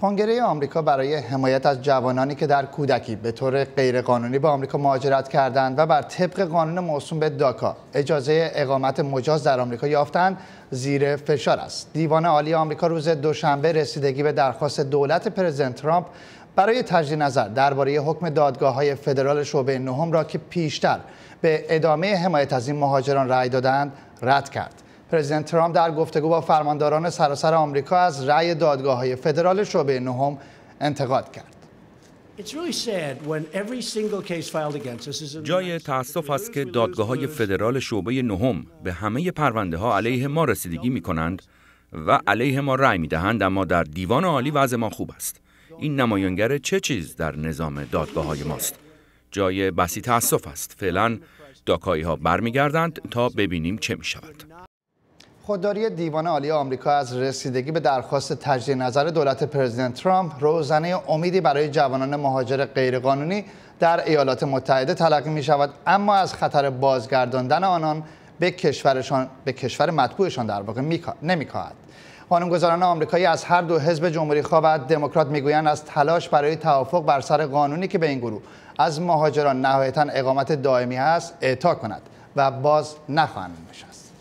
کنگره آمریکا برای حمایت از جوانانی که در کودکی به طور غیرقانونی به آمریکا مهاجرت کردند و بر طبق قانون موسوم به داکا اجازه اقامت مجاز در آمریکا یافتند زیر فشار است. دیوان عالی آمریکا روز دوشنبه رسیدگی به درخواست دولت پرزیدنت ترامپ برای تجدید نظر درباره حکم دادگاه های فدرال شعبه نهم را که پیشتر به ادامه حمایت از این مهاجران رأی دادند رد کرد. پرزیدنت ترامپ در گفتگو با فرمانداران سراسر آمریکا از رأی دادگاه های فدرال شعبه نهم انتقاد کرد. جای تاسف است که دادگاه های فدرال شعبه نهم به همه پرونده ها علیه ما رسیدگی می کنند و علیه ما رأی می دهند اما در دیوان عالی وضع ما خوب است. این نمایانگر چه چیز در نظام دادگاه های ماست؟ جای بسی تاسف است. فعلا داکایی ها برمیگردند تا ببینیم چه می شود. خودداری دیوان عالی آمریکا از رسیدگی به درخواست تجدید نظر دولت پرزیدنت ترامپ روزنه امیدی برای جوانان مهاجر غیرقانونی در ایالات متحده تلقی می شود اما از خطر بازگرداندن آنان به کشورشان به کشور مطبوعشان در واقع نمیکاهد قانونگذاران آمریکایی از هر دو حزب جمهوری خواه و دموکرات میگویند از تلاش برای توافق بر سر قانونی که به این گروه از مهاجران نهایتا اقامت دائمی است اعطا کند و باز نخواهند نشست